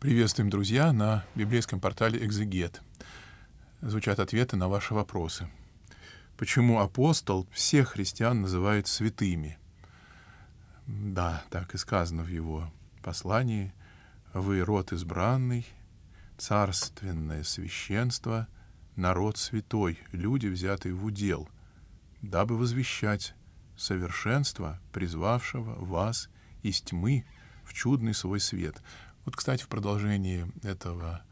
Приветствуем, друзья, на библейском портале «Экзегет». Звучат ответы на ваши вопросы. Почему апостол всех христиан называет святыми? Да, так и сказано в его послании. «Вы — род избранный, царственное священство, народ святой, люди, взятые в удел, дабы возвещать совершенство призвавшего вас из тьмы в чудный свой свет. Вот, кстати, в продолжении этого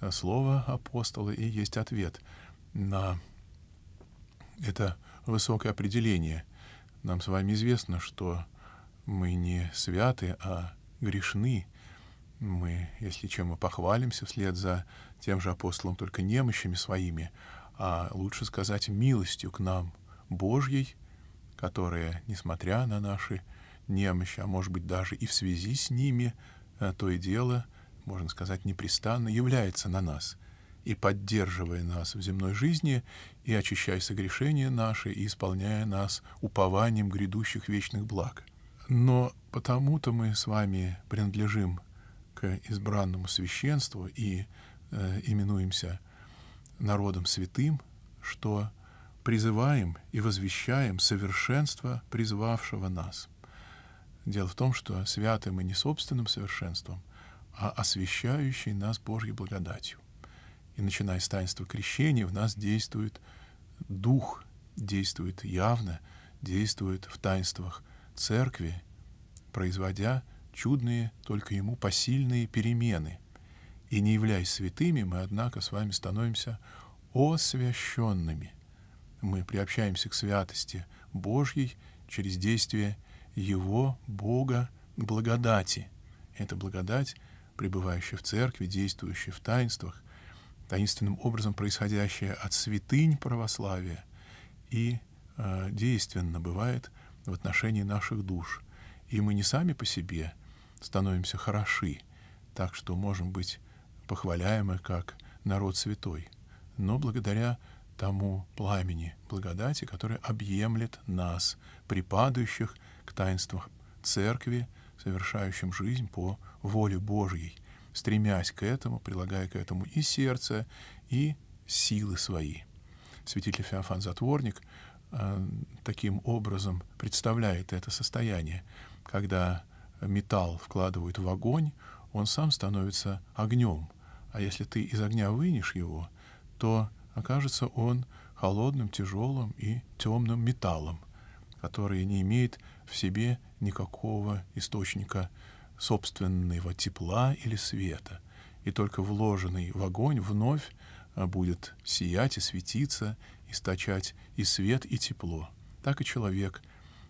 э, слова апостола и есть ответ на это высокое определение. Нам с вами известно, что мы не святы, а грешны. Мы, если чем мы похвалимся вслед за тем же апостолом, только немощами своими, а лучше сказать милостью к нам Божьей, которая, несмотря на наши немощи, а может быть даже и в связи с ними, а то и дело, можно сказать, непрестанно является на нас и поддерживая нас в земной жизни, и очищая согрешения наши, и исполняя нас упованием грядущих вечных благ. Но потому-то мы с вами принадлежим к избранному священству и э, именуемся народом святым, что призываем и возвещаем совершенство призвавшего нас. Дело в том, что святы мы не собственным совершенством, а освящающей нас Божьей благодатью. И начиная с таинства крещения, в нас действует Дух, действует явно, действует в таинствах Церкви, производя чудные, только Ему посильные перемены. И не являясь святыми, мы, однако, с вами становимся освященными. Мы приобщаемся к святости Божьей через действие его, Бога, к благодати. Это благодать, пребывающая в церкви, действующая в таинствах, таинственным образом происходящая от святынь православия и э, действенно бывает в отношении наших душ. И мы не сами по себе становимся хороши, так что можем быть похваляемы как народ святой, но благодаря тому пламени благодати, которое объемлет нас, припадающих к таинствам Церкви, совершающим жизнь по воле Божьей, стремясь к этому, прилагая к этому и сердце, и силы свои. Святитель Феофан Затворник э, таким образом представляет это состояние, когда металл вкладывают в огонь, он сам становится огнем, а если ты из огня вынешь его, то окажется он холодным, тяжелым и темным металлом, который не имеет в себе никакого источника собственного тепла или света, и только вложенный в огонь вновь а, будет сиять и светиться, источать и свет, и тепло. Так и человек,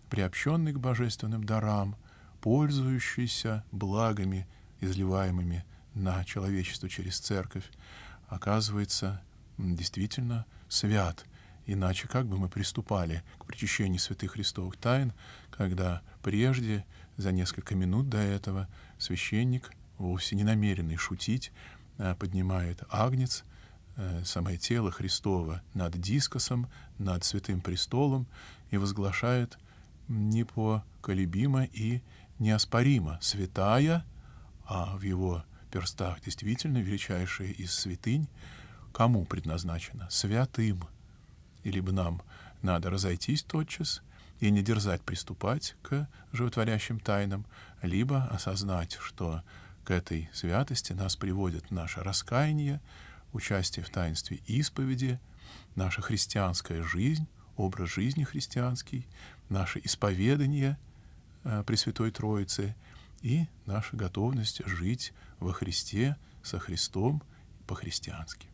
приобщенный к божественным дарам, пользующийся благами, изливаемыми на человечество через церковь, оказывается действительно свят. Иначе как бы мы приступали к причащению святых Христовых тайн, когда прежде, за несколько минут до этого, священник, вовсе не намеренный шутить, а поднимает агнец, э, самое тело Христова над дискосом, над святым престолом и возглашает непоколебимо и неоспоримо святая, а в его перстах действительно величайшая из святынь, кому предназначено, святым. или бы нам надо разойтись тотчас и не дерзать приступать к животворящим тайнам, либо осознать, что к этой святости нас приводит наше раскаяние, участие в таинстве исповеди, наша христианская жизнь, образ жизни христианский, наше исповедание э, Пресвятой Троицы и наша готовность жить во Христе, со Христом по-христиански.